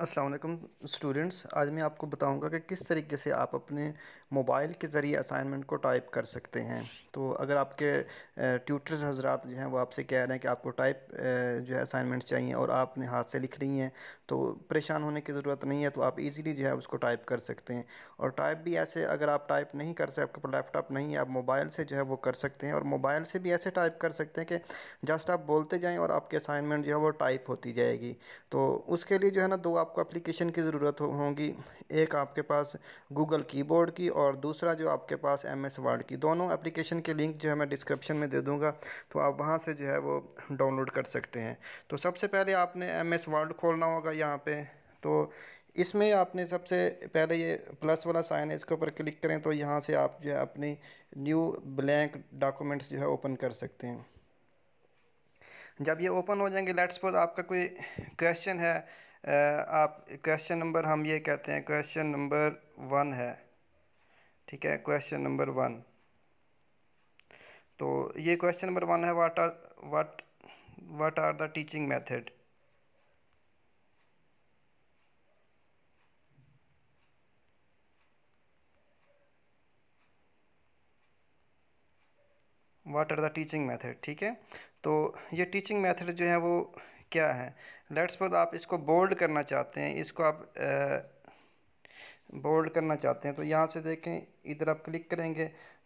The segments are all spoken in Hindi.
असलकम स्टूडेंट्स आज मैं आपको बताऊंगा कि किस तरीके से आप अपने मोबाइल के ज़रिए असाइनमेंट को टाइप कर सकते हैं तो अगर आपके ट्यूटर्स हजरात जो हैं वो आपसे कह रहे हैं कि आपको टाइप जो है असाइनमेंट चाहिए और आपने हाथ से लिख रही हैं तो परेशान होने की ज़रूरत नहीं है तो आप इजीली जो है उसको टाइप कर सकते हैं और टाइप भी ऐसे अगर आप टाइप नहीं कर सकते आपके पास लैपटॉप नहीं है आप मोबाइल से जो है वो कर सकते हैं और मोबाइल से भी ऐसे टाइप कर सकते हैं कि जस्ट आप बोलते जाएँ और आपकी असाइनमेंट जो है वो टाइप होती जाएगी तो उसके लिए जो है ना दो आप आपको एप्लीकेशन की ज़रूरत होगी एक आपके पास गूगल कीबोर्ड की और दूसरा जो आपके पास एम एस वर्ड की दोनों एप्लीकेशन के लिंक जो है मैं डिस्क्रिप्शन में दे दूँगा तो आप वहाँ से जो है वो डाउनलोड कर सकते हैं तो सबसे पहले आपने एम एस वर्ड खोलना होगा यहाँ पर तो इसमें आपने सबसे पहले ये प्लस वाला साइन है इसके ऊपर क्लिक करें तो यहाँ से आप जो है अपनी न्यू ब्लैंक डॉक्यूमेंट्स जो है ओपन कर सकते हैं जब ये ओपन हो जाएंगे लेट्स सपोज आपका कोई क्वेश्चन है आप क्वेश्चन नंबर हम ये कहते हैं क्वेश्चन नंबर वन है ठीक है क्वेश्चन नंबर वन तो ये क्वेश्चन नंबर वन है what are what what are the teaching method what are the teaching method ठीक है तो ये टीचिंग मेथड जो है वो क्या है लेट्स सपोज आप इसको बोल्ड करना चाहते हैं इसको आप बोल्ड करना चाहते हैं तो यहाँ से देखें इधर आप क्लिक करेंगे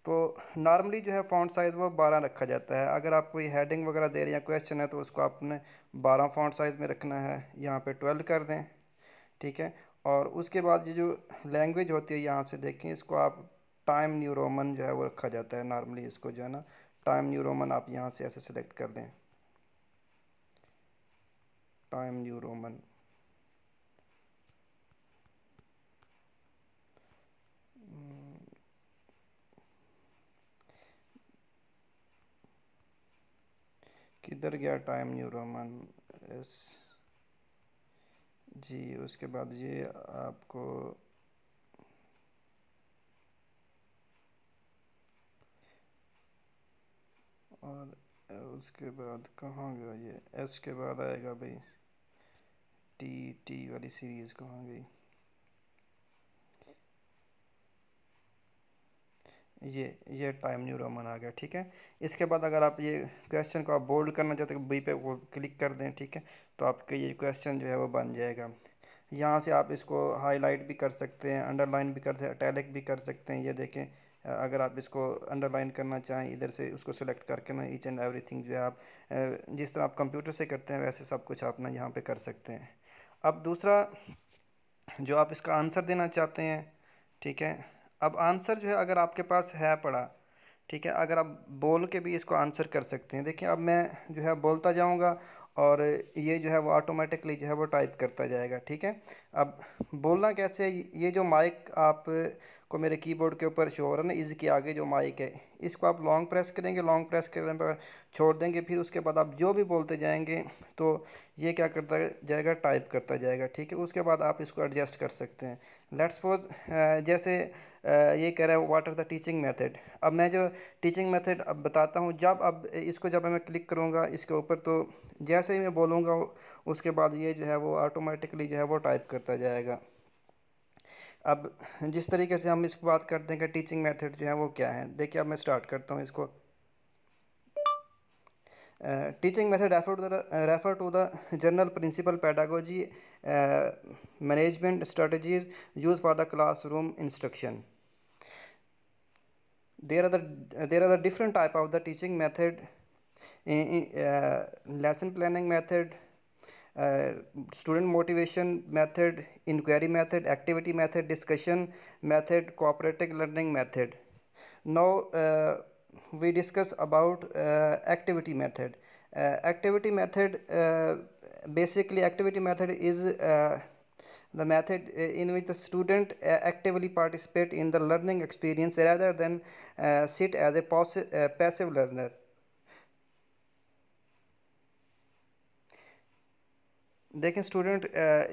तो नॉर्मली जो है फ़ॉन्ट साइज़ वो बारह रखा जाता है अगर आप कोई हेडिंग वगैरह दे रहे हैं क्वेश्चन है तो उसको आपने बारह फ़ॉन्ट साइज़ में रखना है यहाँ पे ट्वेल्व कर दें ठीक है और उसके बाद ये जो लैंग्वेज होती है यहाँ से देखें इसको आप टाइम न्यू रोमन जो है वो रखा जाता है नॉर्मली इसको जो है ना टाइम न्यू रोमन आप यहाँ से ऐसे सेलेक्ट कर दें टाइम न्यू रोमन किधर गया time new Roman S G उसके बाद ये आपको और उसके बाद कहाँ गया ये एस के बाद आएगा भाई टी टी वाली सीरीज कहाँ गई ये ये टाइम न्यू रोमन आ गया ठीक है इसके बाद अगर आप ये क्वेश्चन को आप बोल्ड करना चाहते हो बी पे वो क्लिक कर दें ठीक है तो आपके ये क्वेश्चन जो है वो बन जाएगा यहाँ से आप इसको हाईलाइट भी कर सकते हैं अंडरलाइन भी कर सकते हैं अटैलिक भी कर सकते हैं ये देखें अगर आप इसको अंडरलाइन करना चाहें इधर से उसको सिलेक्ट करके ना ईच एंड एवरीथिंग जो है आप जिस तरह आप कंप्यूटर से करते हैं वैसे सब कुछ आप ना यहाँ पे कर सकते हैं अब दूसरा जो आप इसका आंसर देना चाहते हैं ठीक है अब आंसर जो है अगर आपके पास है पड़ा ठीक है अगर आप बोल के भी इसको आंसर कर सकते हैं देखिए अब मैं जो है बोलता जाऊंगा और ये जो है वो ऑटोमेटिकली जो है वो टाइप करता जाएगा ठीक है अब बोलना कैसे ये जो माइक आप आपको मेरे कीबोर्ड के ऊपर शो हो रहा है ना इज़ के आगे जो माइक है इसको आप लॉन्ग प्रेस करेंगे लॉन्ग प्रेस करने पर छोड़ देंगे फिर उसके बाद आप जो भी बोलते जाएंगे तो ये क्या करता जाएगा टाइप करता जाएगा ठीक है उसके बाद आप इसको एडजस्ट कर सकते हैं लेट्स सपोज जैसे ये कह रहा है what are the teaching method अब मैं जो टीचिंग मेथड अब बताता हूँ जब अब इसको जब मैं क्लिक करूँगा इसके ऊपर तो जैसे ही मैं बोलूँगा उसके बाद ये जो है वो ऑटोमेटिकली जो है वो टाइप करता जाएगा अब जिस तरीके से हम इसको बात करते हैं कि टीचिंग मेथड जो है वो क्या है देखिए अब मैं स्टार्ट करता हूँ इसको teaching method refer to the refer to the general principle pedagogy management strategies use for the room instruction there are the are the different type of the teaching method lesson planning method uh, student motivation method, inquiry method, activity method, discussion method, cooperative learning method. Now uh, we discuss about uh, activity method. Uh, activity method, uh, basically activity method is uh, the method in which the student actively participate in the learning experience rather than sit as a passive learner. देखें स्टूडेंट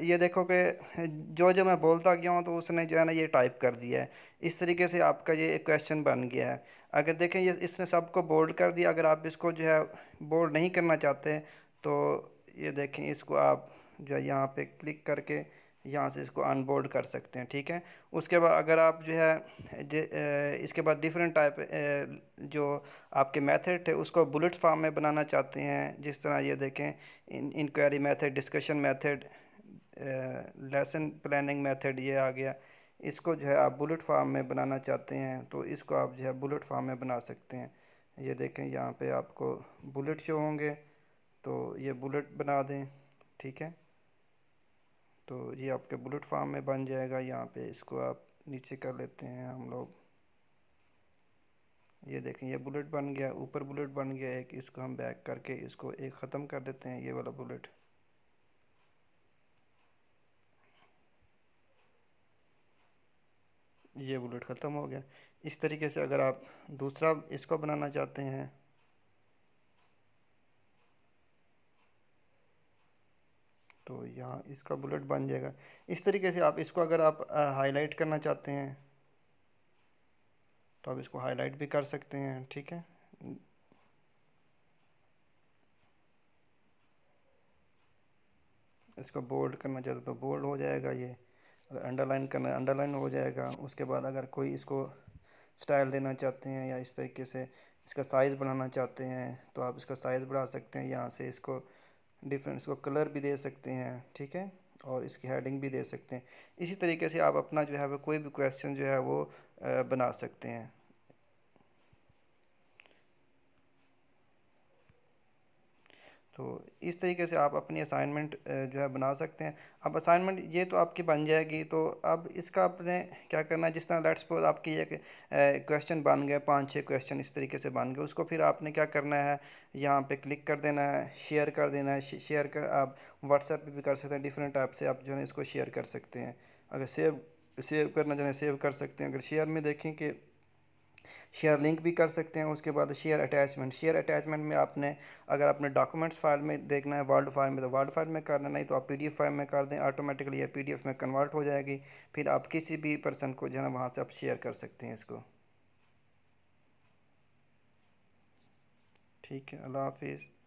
ये देखो कि जो जो मैं बोलता गया हूँ तो उसने जो है ना ये टाइप कर दिया है इस तरीके से आपका ये क्वेश्चन बन गया है अगर देखें ये इसने सबको बोल्ड कर दिया अगर आप इसको जो है बोल्ड नहीं करना चाहते तो ये देखें इसको आप जो है यहाँ पर क्लिक करके यहाँ से इसको अनबोर्ड कर सकते हैं ठीक है उसके बाद अगर आप जो है इसके बाद डिफरेंट टाइप जो आपके मेथड थे उसको बुलेट फॉर्म में बनाना चाहते हैं जिस तरह ये देखें in inquiry method discussion method lesson planning method ये आ गया इसको जो है आप बुलेट फॉर्म में बनाना चाहते हैं तो इसको आप जो है बुलेट फॉर्म में बना सकते हैं ये देखें यहाँ पर आपको बुलेट शो होंगे तो ये बुलेट बना दें ठीक है तो ये आपके बुलेट फार्म में बन जाएगा यहाँ पे इसको आप नीचे कर लेते हैं हम लोग ये देखें ये बुलेट बन गया ऊपर बुलेट बन गया एक इसको हम बैक करके इसको एक ख़त्म कर देते हैं ये वाला बुलेट ये बुलेट ख़त्म हो गया इस तरीके से अगर आप दूसरा इसको बनाना चाहते हैं तो यहाँ इसका बुलेट बन जाएगा इस तरीके से आप इसको अगर आप हाईलाइट करना चाहते हैं तो आप इसको हाईलाइट भी कर सकते हैं ठीक है इसको बोल्ड करना चाहते तो बोल्ड हो जाएगा ये अगर अंडरलाइन करना अंडरलाइन हो जाएगा उसके बाद अगर कोई इसको स्टाइल देना चाहते हैं या इस तरीके से इसका साइज़ बढ़ाना चाहते हैं तो आप इसका साइज़ बढ़ा सकते हैं यहाँ से इसको डिफरेंस को कलर भी दे सकते हैं ठीक है और इसकी हेडिंग भी दे सकते हैं इसी तरीके से आप अपना जो है वो कोई भी क्वेश्चन जो है वो बना सकते हैं तो इस तरीके से आप अपनी असाइनमेंट जो है बना सकते हैं अब असाइनमेंट ये तो आपकी बन जाएगी तो अब इसका आपने क्या करना है जिस तरह लेट्स सपोज आपकी एक क्वेश्चन बन गए पांच छः क्वेश्चन इस तरीके से बन गए उसको फिर आपने क्या करना है यहाँ पे क्लिक कर देना है शेयर कर देना है शेयर कर आप व्हाट्सएप पर भी कर सकते हैं डिफरेंट ऐप से आप जो है इसको शेयर कर सकते हैं अगर सेव सेव करना चाहें सेव कर सकते हैं अगर शेयर में देखें कि शेयर लिंक भी कर सकते हैं उसके बाद शेयर अटैचमेंट शेयर अटैचमेंट में आपने अगर आपने डॉक्यूमेंट्स फाइल में देखना है वर्ल्ड फाइल में तो वर्ल्ड फाइल में करना नहीं तो आप पीडीएफ फाइल में कर दें ऑटोमेटिकली या पीडीएफ में कन्वर्ट हो जाएगी फिर आप किसी भी पर्सन को जो है ना वहाँ से आप शेयर कर सकते हैं इसको ठीक है अल्लाह हाफिज़